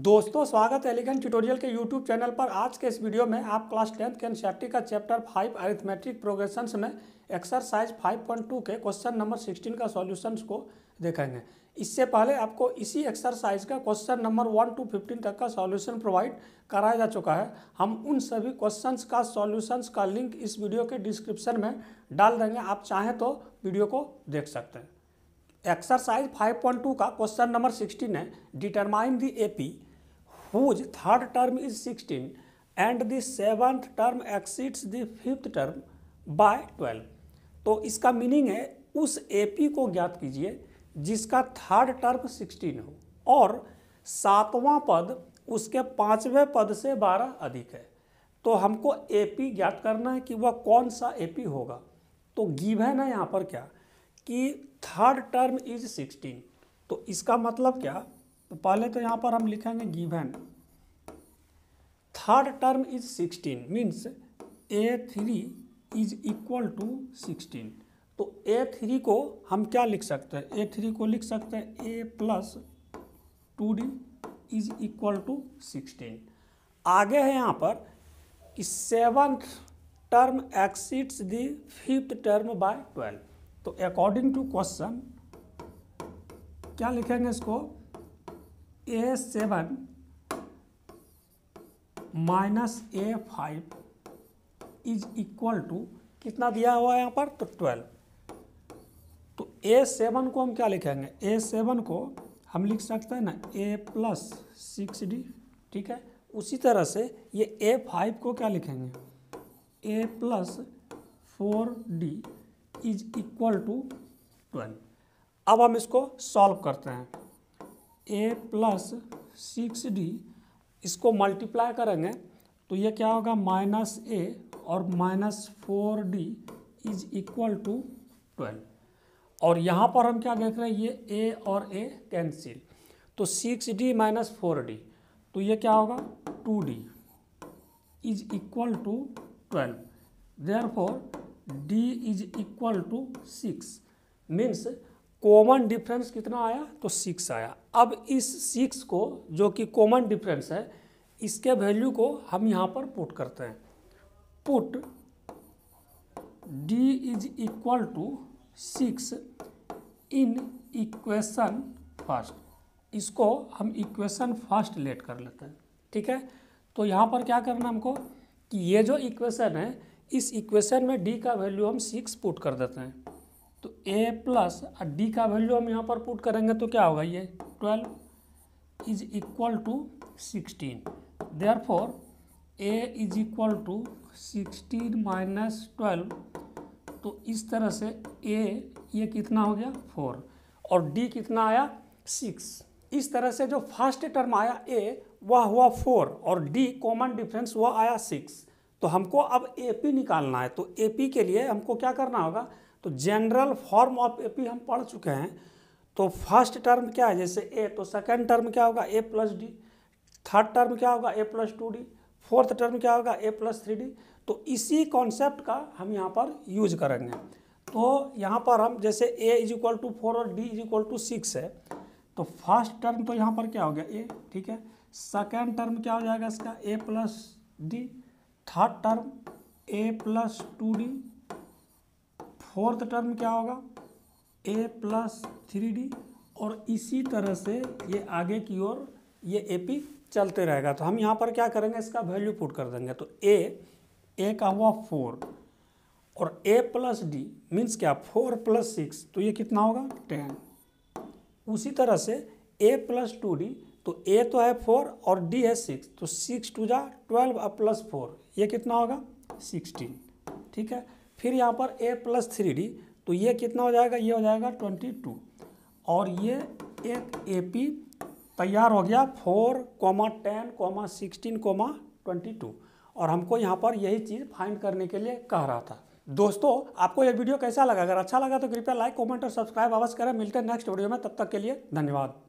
दोस्तों स्वागत है एलिगेंट ट्यूटोरियल के यूट्यूब चैनल पर आज के इस वीडियो में आप क्लास टेंथ के एनसीईआरटी का चैप्टर फाइव अरिथमेटिक प्रोग्रेशंस में एक्सरसाइज 5.2 के क्वेश्चन नंबर 16 का सॉल्यूशंस को देखेंगे इससे पहले आपको इसी एक्सरसाइज का question number one to fifteen तक का सॉल्यूशन प्रोवाइड कराया जा चुका है हम उन सभी क्वेश्चन का सॉल्यूशंस का लिंक इस वीडियो के डिस्क्रिप्शन में डाल देंगे आप चाहें तो वीडियो को देख सकते हैं एक्सरसाइज 5.2 का क्वेश्चन नंबर 16 है determine the AP whose third term is 16 and the seventh term exceeds the fifth term by 12 तो इसका मीनिंग है उस एपी को ज्ञात कीजिए जिसका थर्ड टर्म 16 हो और सातवां पद उसके पाँचवें पद से 12 अधिक है तो हमको एपी ज्ञात करना है कि वह कौन सा एपी होगा तो गिव है ना यहाँ पर क्या कि थर्ड टर्म इज सिक्सटीन तो इसका मतलब क्या तो पहले तो यहाँ पर हम लिखेंगे given third term is sixteen means a three is equal to sixteen तो ए थ्री को हम क्या लिख सकते हैं ए थ्री को लिख सकते हैं a plus two d is equal to sixteen आगे है यहाँ पर कि seventh term exceeds the fifth term by twelve तो अकॉर्डिंग टू क्वेश्चन क्या लिखेंगे इसको a seven minus a five is equal to कितना दिया हुआ है यहाँ पर तो ट्वेल्व तो ए सेवन को हम क्या लिखेंगे ए सेवन को हम लिख सकते हैं ना ए प्लस सिक्स डी ठीक है उसी तरह से ये ए फाइव को क्या लिखेंगे a plus four d is equal to twelve अब हम इसको सॉल्व करते हैं ए प्लस सिक्स डी इसको मल्टीप्लाई करेंगे तो ये क्या होगा माइनस ए और minus four d is equal to twelve और यहाँ पर हम क्या देख रहे हैं ये ए और ए कैंसिल तो six d minus four d तो ये क्या होगा two d is equal to twelve there four d is equal to six means common difference कितना आया तो सिक्स आया अब इस सिक्स को जो कि कॉमन डिफरेंस है इसके वैल्यू को हम यहाँ पर पुट करते हैं put d is equal to six in equation first इसको हम इक्वेशन फर्स्ट लेट कर लेते हैं ठीक है तो यहाँ पर क्या करना हमको कि ये जो इक्वेशन है इस इक्वेशन में डी का वैल्यू हम सिक्स पुट कर देते हैं तो ए प्लस और डी का वैल्यू हम यहाँ पर पुट करेंगे तो क्या होगा ये twelve is equal to sixteen there four a is equal to sixteen minus twelve तो इस तरह से ए ये कितना हो गया फोर और डी कितना आया सिक्स इस तरह से जो फर्स्ट टर्म आया ए वह हुआ फोर और डी कॉमन डिफरेंस वह आया सिक्स तो हमको अब पी निकालना है तो पी के लिए हमको क्या करना होगा तो जनरल फॉर्म ऑफ पी हम पढ़ चुके हैं तो फर्स्ट टर्म क्या है जैसे ए तो सेकेंड टर्म क्या होगा a plus d third term क्या होगा a plus two d fourth term क्या होगा ए प्लस थ्री डी तो इसी कॉन्सेप्ट का हम यहाँ पर यूज करेंगे तो यहाँ पर हम जैसे a is equal to four और d is equal to six है तो फर्स्ट टर्म तो यहाँ पर क्या हो गया ए ठीक है सेकेंड टर्म क्या हो जाएगा इसका a plus d third term a plus two d fourth term क्या होगा ए प्लस थ्री डी और इसी तरह से ये आगे की ओर ये ए पी चलते रहेगा तो हम यहाँ पर क्या करेंगे इसका वैल्यू पुट कर देंगे तो ए ए का हुआ फोर और ए प्लस डी मीन्स क्या फोर प्लस सिक्स तो ये कितना होगा टेन उसी तरह से ए प्लस टू डी तो ए तो है फोर और डी है सिक्स तो सिक्स टू जा ट्वेल्व और प्लस फोर ये कितना होगा सिक्सटीन ठीक है फिर यहाँ पर ए प्लस थ्री डी तो ये कितना हो जाएगा ये हो जाएगा ट्वेंटी टू और ये एक ए पी तैयार हो गया four comma ten comma sixteen comma twenty two और हमको यहाँ पर यही चीज़ फाइंड करने के लिए कह रहा था दोस्तों आपको यह वीडियो कैसा लगा अगर अच्छा लगा तो कृपया लाइक कमेंट और सब्सक्राइब अवश्य करें मिलते हैं नेक्स्ट वीडियो में तब तक के लिए धन्यवाद